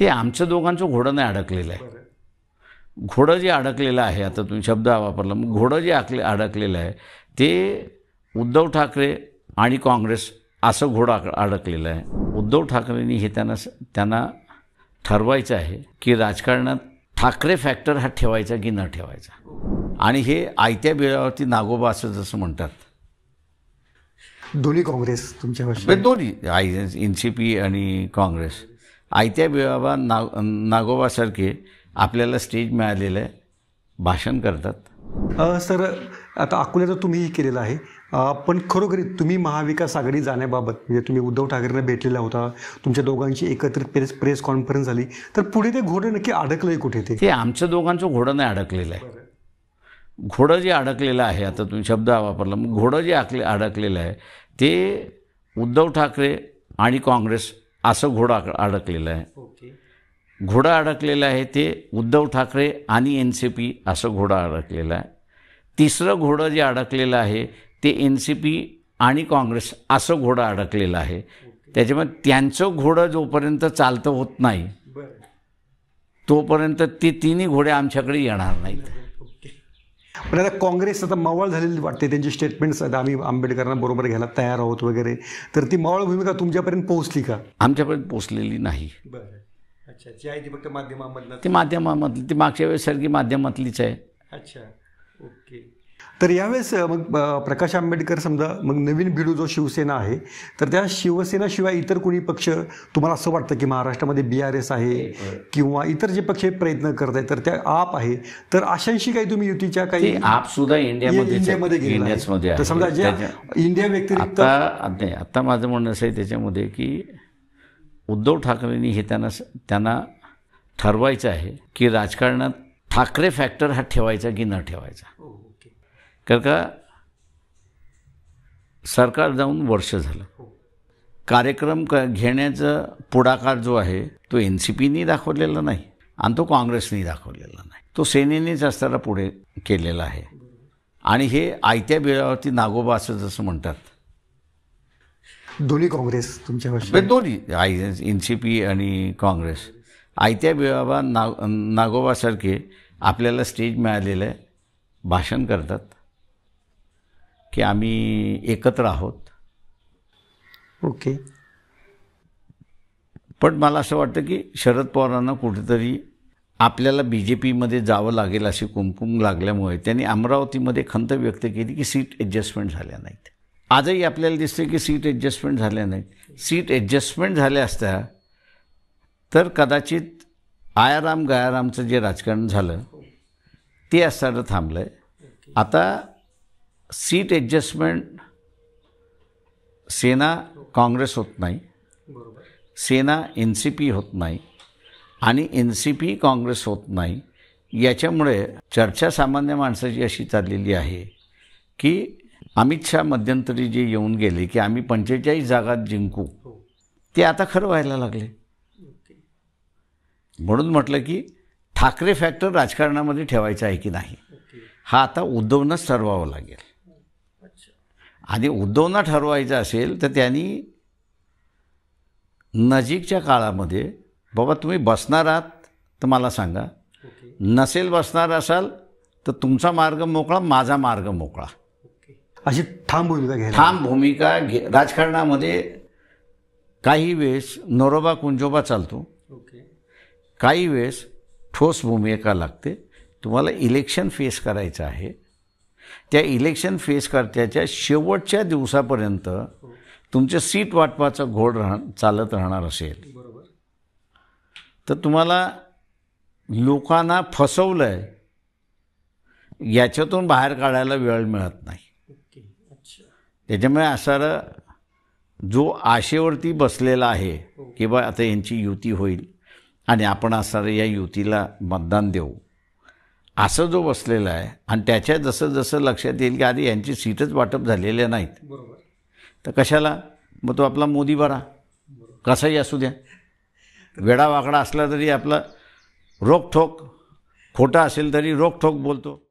ते आमच्या दोघांचं घोडं नाही अडकलेलं आहे घोडं जे अडकलेलं आहे आता तुम्ही शब्द वापरला मग घोडं जे आकले अडकलेलं आहे ते उद्धव ठाकरे आणि काँग्रेस असं घोडं अडकलेलं आहे उद्धव ठाकरेंनी हे त्यांना त्यांना ठरवायचं आहे की राजकारणात ठाकरे फॅक्टर हा ठेवायचा की न ठेवायचा आणि हे आयत्या बिळावरती नागोबा असं जसं म्हणतात दोन्ही काँग्रेस तुमच्या दोन्ही आय एन सी पी आणि काँग्रेस आयत्या विवाबा नाग नागोबासारखे आपल्याला स्टेज मिळालेलं आहे भाषण करतात सर आता अकोल्याचं तुम्हीही केलेलं आहे पण खरोखरी तुम्ही महाविकास आघाडी जाण्याबाबत म्हणजे तुम्ही उद्धव ठाकरेंना भेटलेला होता तुमच्या दोघांची एकत्रित प्रेस प्रेस कॉन्फरन्स झाली तर पुढे ते घोडं नक्की अडकलं आहे कुठे ते आमच्या दोघांचं घोडं नाही अडकलेलं आहे घोडं जे अडकलेलं आहे आता तुम्ही शब्द वापरला मग घोडं जे आकले अडकलेलं आहे ते उद्धव ठाकरे आणि काँग्रेस असं घोडा अडकलेलं आहे घोडा अडकलेलं आहे ते उद्धव ठाकरे आणि एन सी पी असं घोडा अडकलेला आहे तिसरं घोडं जे अडकलेलं आहे ते एन सी पी आणि काँग्रेस असं घोडं अडकलेलं आहे त्याच्यामुळे त्यांचं घोडं जोपर्यंत चालतं होत नाही तोपर्यंत ते तिन्ही घोडे आमच्याकडे येणार नाहीत पण आता काँग्रेस आता मवाळ झालेली वाटते त्यांची स्टेटमेंट्स आता आम्ही आंबेडकरांना बरोबर घ्यायला तयार आहोत वगैरे तर ती मवाळ भूमिका तुमच्यापर्यंत पोहोचली का आमच्यापर्यंत पोहोचलेली नाही बरं अच्छा जी आहे ती फक्त ती माध्यमामधली ती मागच्या वेळेस सारखी माध्यमातलीच आहे अच्छा ओके तर यावेळेस मग प्रकाश आंबेडकर समजा मग नवीन भिडू जो शिवसेना आहे तर त्या शिवसेना शिवाय इतर कोणी पक्ष तुम्हाला असं वाटतं की महाराष्ट्रामध्ये बी आर एस आहे किंवा इतर जे पक्ष प्रयत्न करत आहेत तर त्या आप आहे तर अशांशी काही तुम्ही युतीच्या काही आप सुद्धा इंडियामध्ये तर समजा जे इंडिया नाही आता माझं म्हणणं असं आहे त्याच्यामध्ये की उद्धव ठाकरेंनी हे त्यांना त्यांना ठरवायचं आहे की राजकारणात ठाकरे फॅक्टर हा ठेवायचा की न ठेवायचा हो. कारण का सरकार जाऊन वर्ष झालं हो. कार्यक्रम क घेण्याचा पुढाकार जो आहे तो एन सी पीने दाखवलेला नाही आणि तो काँग्रेसने दाखवलेला नाही तो सेनेनेच असताना पुढे केलेला आहे आणि हे आयत्या बिळावरती नागोबा असं जसं म्हणतात दोन्ही काँग्रेस तुमच्या दोन्ही आय एन सी पी आणि काँग्रेस आयत्या बिळाबा नाग नागोबासारखे आपल्याला स्टेज मिळालेलं आहे भाषण करतात की आम्ही एकत्र आहोत ओके पण मला असं वाटतं की शरद पवारांना कुठेतरी आपल्याला बी जे पीमध्ये जावं लागेल अशी कुमकुम लागल्यामुळे त्यांनी अमरावतीमध्ये खंत व्यक्त केली की सीट ॲडजस्टमेंट झाल्या नाहीत आजही आपल्याला दिसते की सीट ॲडजस्टमेंट झाल्या नाहीत सीट ॲडजस्टमेंट झाल्या असत्या तर कदाचित आयाराम गायारामचं जे राजकारण झालं ते असताना थांबलं आहे आता सीट ॲडजस्टमेंट सेना काँग्रेस होत नाही सेना एन सी पी होत नाही आणि एन सी पी काँग्रेस होत नाही याच्यामुळे चर्चा सामान्य माणसाची अशी चाललेली आहे की अमित शहा मध्यंतरी जे येऊन गेले की आम्ही पंचेचाळीस जागात जिंकू हो. ते आता खरं व्हायला लागले म्हणून म्हटलं की ठाकरे फॅक्टर राजकारणामध्ये ठेवायचा आहे की नाही हा आता उद्धवनंच ठरवावा लागेल आणि उद्धवना ठरवायचं असेल तर त्यांनी नजीकच्या काळामध्ये बाबा तुम्ही बसणार आहात तर मला सांगा नसेल बसणार असाल तर तुमचा मार्ग मोकळा माझा मार्ग मोकळा अशी ठाम भूमिका घ्या ठाम भूमिका घे राजकारणामध्ये काही वेळेस नरोबा कुंजोबा चालतो okay. काही वेळेस ठोस भूमिका लागते तुम्हाला इलेक्शन फेस करायचं आहे त्या इलेक्शन फेस करत्याच्या शेवटच्या दिवसापर्यंत तुमचे सीट वाटपाचं घोड राह चालत राहणार असेल तर तुम्हाला लोकांना फसवलं आहे याच्यातून बाहेर काढायला वेळ मिळत नाही त्याच्यामुळे असा जो आशेवरती बसलेला आहे हो. की बा आता यांची युती होईल आणि आपण असणारं या युतीला मतदान देऊ असं जो बसलेला आहे आणि त्याच्या जसं जसं लक्षात येईल की आधी यांची सीटच वाटप झालेल्या नाहीत बरोबर तर कशाला मग तो आपला मोदी बरा कसाही असू द्या वेडा वाकडा असला तरी आपला रोखठोक खोटा असेल तरी रोखठोक बोलतो